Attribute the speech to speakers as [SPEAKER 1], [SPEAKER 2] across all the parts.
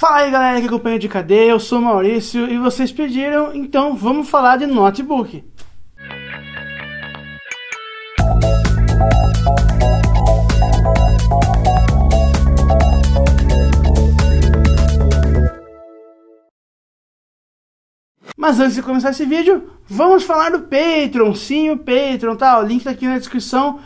[SPEAKER 1] Fala aí galera que acompanha é de cadê? eu sou Maurício e vocês pediram, então vamos falar de notebook. Mas antes de começar esse vídeo, vamos falar do Patreon, sim, o Patreon, tá? O link tá aqui na descrição.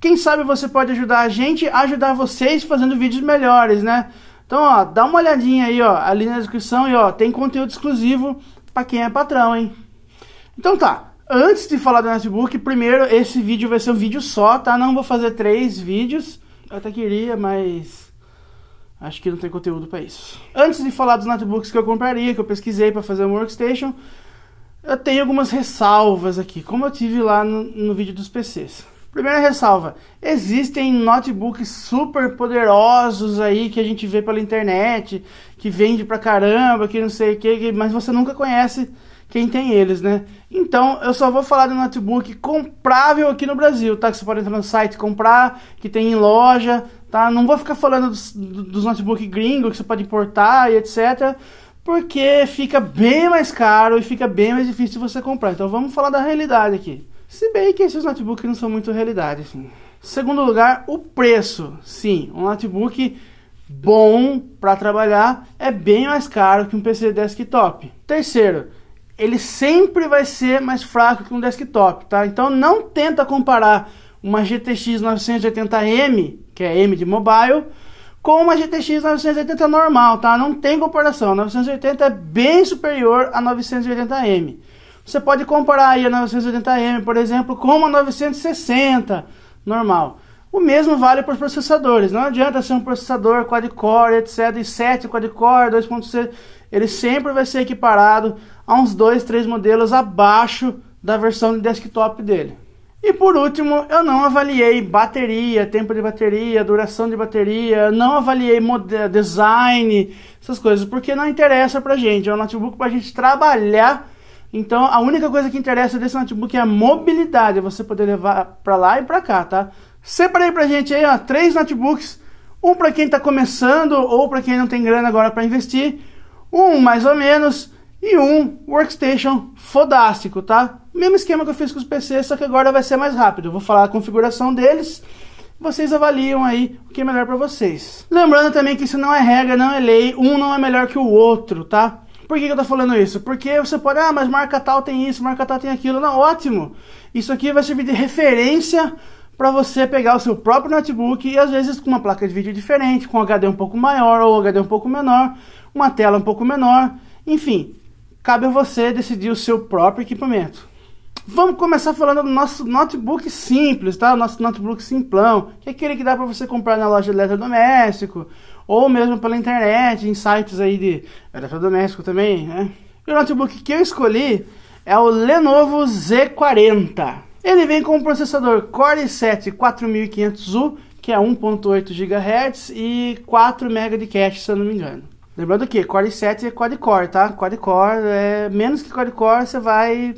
[SPEAKER 1] Quem sabe você pode ajudar a gente a ajudar vocês fazendo vídeos melhores, né? Então, ó, dá uma olhadinha aí, ó, ali na descrição e ó, tem conteúdo exclusivo para quem é patrão, hein? Então tá, antes de falar do notebook, primeiro esse vídeo vai ser um vídeo só, tá? Não vou fazer três vídeos. Eu até queria, mas acho que não tem conteúdo para isso. Antes de falar dos notebooks que eu compraria, que eu pesquisei para fazer um workstation, eu tenho algumas ressalvas aqui, como eu tive lá no, no vídeo dos PCs. Primeira ressalva: existem notebooks super poderosos aí que a gente vê pela internet, que vende pra caramba, que não sei o que, mas você nunca conhece quem tem eles, né? Então eu só vou falar de notebook comprável aqui no Brasil, tá? Que você pode entrar no site comprar, que tem em loja, tá? Não vou ficar falando dos, dos gringos que você pode importar e etc. Porque fica bem mais caro e fica bem mais difícil você comprar. Então vamos falar da realidade aqui. Se bem que esses notebooks não são muito realidade, assim. Segundo lugar, o preço. Sim, um notebook bom para trabalhar é bem mais caro que um PC desktop. Terceiro, ele sempre vai ser mais fraco que um desktop, tá? Então não tenta comparar uma GTX 980M, que é M de mobile, com uma GTX 980 normal, tá? Não tem comparação. 980 é bem superior a 980M. Você pode comparar aí a 980M, por exemplo, com uma 960 normal. O mesmo vale para os processadores. Não adianta ser um processador quad-core, etc. E 7 quad-core, 2.6. Ele sempre vai ser equiparado a uns 2, 3 modelos abaixo da versão de desktop dele. E por último, eu não avaliei bateria, tempo de bateria, duração de bateria, não avaliei design, essas coisas, porque não interessa pra gente. É um notebook pra gente trabalhar então a única coisa que interessa desse notebook é a mobilidade, você poder levar para lá e para cá, tá? Separei pra gente aí, ó, três notebooks, um para quem está começando ou para quem não tem grana agora para investir, um mais ou menos e um workstation fodástico, tá? Mesmo esquema que eu fiz com os PCs, só que agora vai ser mais rápido. vou falar a configuração deles vocês avaliam aí o que é melhor para vocês. Lembrando também que isso não é regra, não é lei, um não é melhor que o outro, tá? Por que, que eu tô falando isso? Porque você pode, ah, mas marca tal tem isso, marca tal tem aquilo. Não, ótimo. Isso aqui vai servir de referência para você pegar o seu próprio notebook e às vezes com uma placa de vídeo diferente, com HD um pouco maior ou HD um pouco menor, uma tela um pouco menor, enfim, cabe a você decidir o seu próprio equipamento. Vamos começar falando do nosso notebook simples, tá? O nosso notebook simplão, que é aquele que dá para você comprar na loja de eletrodoméstico ou mesmo pela internet, em sites aí de eletrodoméstico também, né? E o notebook que eu escolhi é o Lenovo Z40. Ele vem com o processador Core 7 4500U, que é 1.8 GHz e 4 MB de cache, se eu não me engano. Lembrando que Core 7 é quad-core, tá? Quad-core é menos que quad-core, você vai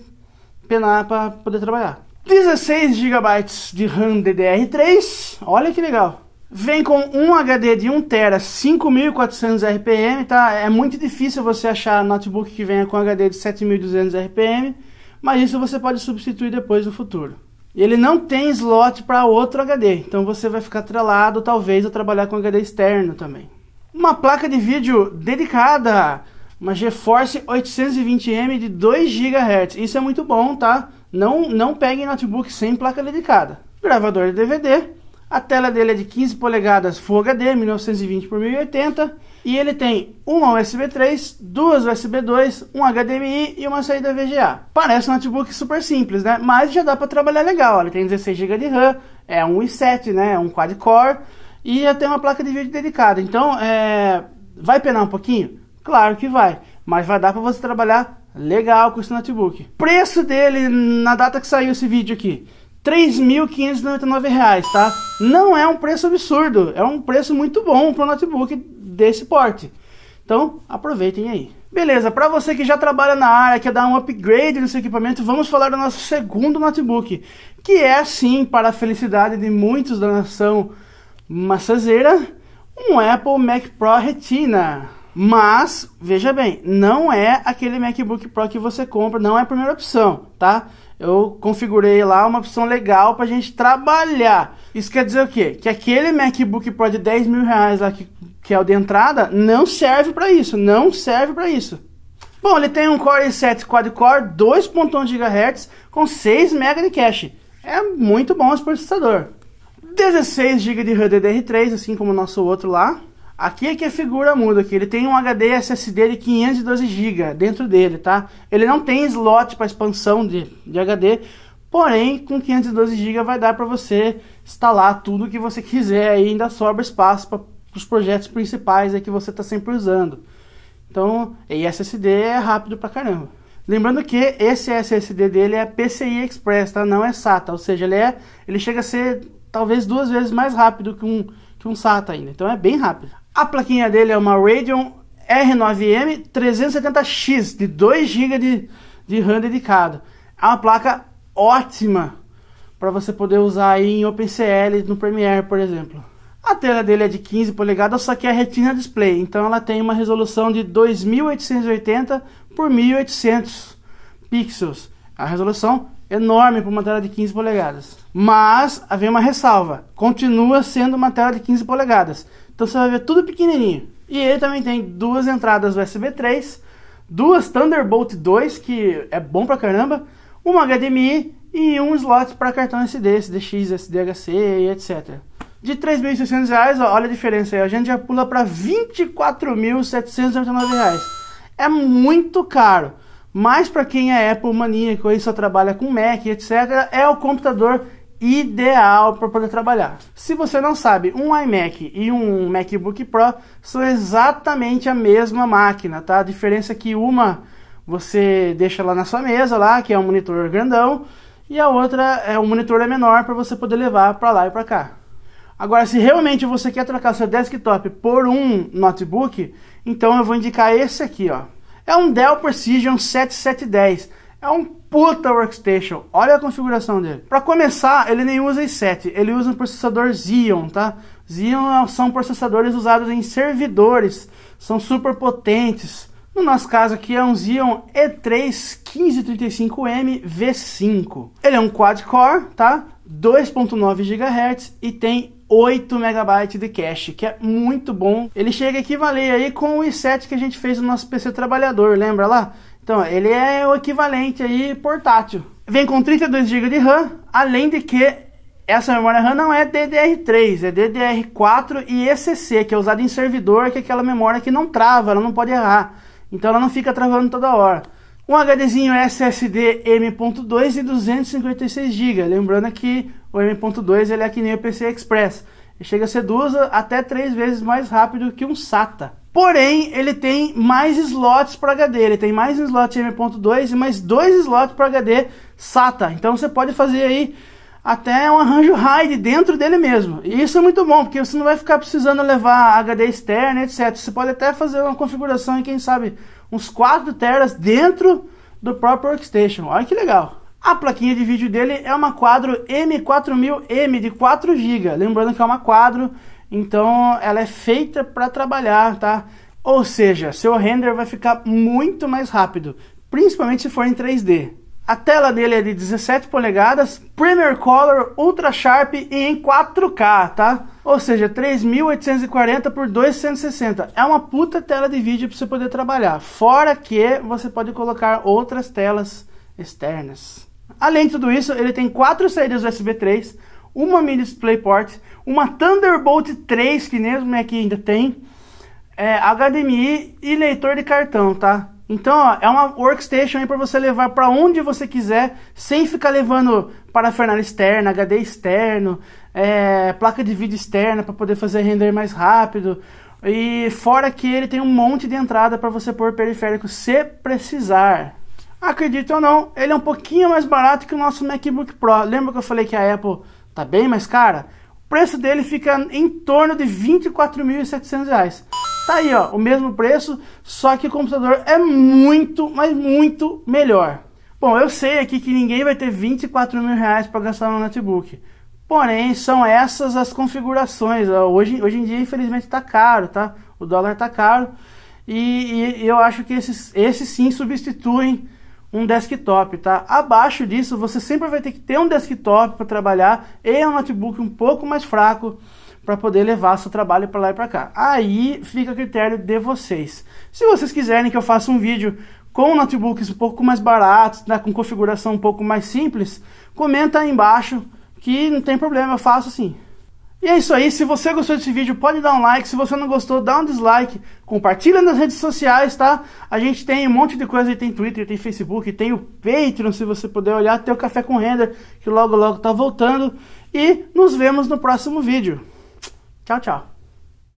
[SPEAKER 1] penar para poder trabalhar. 16 GB de RAM DDR3, olha que legal. Vem com um HD de 1 TB, 5400 RPM, tá? É muito difícil você achar notebook que venha com HD de 7200 RPM, mas isso você pode substituir depois no futuro. ele não tem slot para outro HD, então você vai ficar atrelado talvez a trabalhar com HD externo também. Uma placa de vídeo dedicada, uma GeForce 820M de 2 GHz. Isso é muito bom, tá? Não não peguem notebook sem placa dedicada. Gravador de DVD, a tela dele é de 15 polegadas Full HD, 1920 por 1080, e ele tem uma USB 3, duas USB 2, um HDMI e uma saída VGA. Parece um notebook super simples, né? Mas já dá para trabalhar legal. Ele tem 16 GB de RAM, é um i7, né? É um quad core e já tem uma placa de vídeo dedicada. Então, é... vai penar um pouquinho? Claro que vai, mas vai dar para você trabalhar legal com esse notebook. Preço dele na data que saiu esse vídeo aqui. 3.599 reais, tá? Não é um preço absurdo, é um preço muito bom para um notebook desse porte. Então, aproveitem aí. Beleza, para você que já trabalha na área, quer dar um upgrade no seu equipamento, vamos falar do nosso segundo notebook, que é sim, para a felicidade de muitos da nação maçazeira, um Apple Mac Pro Retina. Mas, veja bem, não é aquele MacBook Pro que você compra, não é a primeira opção, tá? Eu configurei lá uma opção legal para a gente trabalhar. Isso quer dizer o quê? Que aquele MacBook Pro de 10 mil reais lá que, que é o de entrada não serve para isso, não serve para isso. Bom, ele tem um Core i7 quad-core, 2.1 GHz com 6 MB de cache. É muito bom esse processador. 16 GB de RAM DDR3, assim como o nosso outro lá. Aqui é que a figura muda, Aqui ele tem um HD SSD de 512 GB dentro dele, tá? Ele não tem slot para expansão de, de HD, porém com 512 GB vai dar para você instalar tudo que você quiser e ainda sobra espaço para os projetos principais aí que você está sempre usando. Então, e SSD é rápido pra caramba. Lembrando que esse SSD dele é PCI Express, tá? Não é SATA, ou seja, ele é, ele chega a ser talvez duas vezes mais rápido que um que um SATA ainda. Então é bem rápido. A plaquinha dele é uma Radeon R9M 370X de 2 GB de, de RAM dedicado. É uma placa ótima para você poder usar aí em OpenCL, no Premiere, por exemplo. A tela dele é de 15 polegadas, só que é Retina Display, então ela tem uma resolução de 2880 por 1800 pixels. É A resolução enorme para uma tela de 15 polegadas. Mas havia uma ressalva: continua sendo uma tela de 15 polegadas. Então você vai ver tudo pequenininho. E ele também tem duas entradas USB 3, duas Thunderbolt 2, que é bom pra caramba, uma HDMI e um slot para cartão SD, SDX, SDHC e etc. De R$ 3.600, olha a diferença aí, a gente já pula para R$ 24.789. É muito caro. Mas para quem é Apple maníaco e só trabalha com Mac, etc, é o computador ideal para poder trabalhar. Se você não sabe, um iMac e um MacBook Pro são exatamente a mesma máquina, tá? A diferença é que uma você deixa lá na sua mesa lá, que é um monitor grandão, e a outra é um monitor é menor para você poder levar para lá e para cá. Agora, se realmente você quer trocar seu desktop por um notebook, então eu vou indicar esse aqui, ó. É um Dell Precision 7710. É um puta workstation. Olha a configuração dele. Para começar, ele nem usa i7, ele usa um processador Xeon, tá? Xeon é são processadores usados em servidores, são super potentes. No nosso caso aqui é um Xeon E3 1535M V5. Ele é um quad-core, tá? 2.9 GHz e tem 8 MB de cache, que é muito bom. Ele chega a equivaler aí com o i7 que a gente fez no nosso PC trabalhador, lembra lá? Então, ele é o equivalente aí portátil. Vem com 32 GB de RAM, além de que essa memória RAM não é DDR3, é DDR4 e ECC, que é usada em servidor, que é aquela memória que não trava, ela não pode errar. Então ela não fica travando toda hora. Um HDzinho SSD M.2 e 256 GB. Lembrando que o M.2 ele é que nem o PC Express. Ele chega a ser duas até três vezes mais rápido que um SATA. Porém, ele tem mais slots para HD. Ele tem mais um slot M.2 e mais dois slots para HD SATA. Então você pode fazer aí até um arranjo RAID dentro dele mesmo. E isso é muito bom, porque você não vai ficar precisando levar HD externo, etc. Você pode até fazer uma configuração e quem sabe uns 4 teras dentro do próprio workstation. Olha que legal. A plaquinha de vídeo dele é uma quadro M4000M de 4 GB. Lembrando que é uma quadro então ela é feita para trabalhar, tá? Ou seja, seu render vai ficar muito mais rápido, principalmente se for em 3D. A tela dele é de 17 polegadas, Premier Color, Ultra Sharp e em 4K, tá? Ou seja, 3840 por 260. É uma puta tela de vídeo para você poder trabalhar. Fora que você pode colocar outras telas externas. Além de tudo isso, ele tem quatro saídas USB 3, uma mini DisplayPort, uma Thunderbolt 3, que mesmo é que ainda tem, é, HDMI e leitor de cartão, tá? Então, ó, é uma workstation aí para você levar para onde você quiser, sem ficar levando parafernália externa, HD externo, é, placa de vídeo externa para poder fazer render mais rápido. E fora que ele tem um monte de entrada para você pôr periférico se precisar. Acredito ou não, ele é um pouquinho mais barato que o nosso MacBook Pro. Lembra que eu falei que a Apple tá bem mais cara, o preço dele fica em torno de R$ 24.700. Tá aí, ó, o mesmo preço, só que o computador é muito, mas muito melhor. Bom, eu sei aqui que ninguém vai ter 24 mil reais para gastar no notebook. Porém, são essas as configurações. Hoje, hoje em dia, infelizmente, está caro, tá? O dólar está caro. E, e, eu acho que esses, esses sim substituem um desktop, tá? Abaixo disso, você sempre vai ter que ter um desktop para trabalhar e um notebook um pouco mais fraco para poder levar seu trabalho para lá e para cá. Aí fica a critério de vocês. Se vocês quiserem que eu faça um vídeo com notebooks um pouco mais baratos, né, com configuração um pouco mais simples, comenta aí embaixo que não tem problema, eu faço assim. E é isso aí, se você gostou desse vídeo, pode dar um like, se você não gostou, dá um dislike, compartilha nas redes sociais, tá? A gente tem um monte de coisa, tem Twitter, tem Facebook, tem o Patreon, se você puder olhar, tem o Café com Renda, que logo logo tá voltando, e nos vemos no próximo vídeo. Tchau, tchau.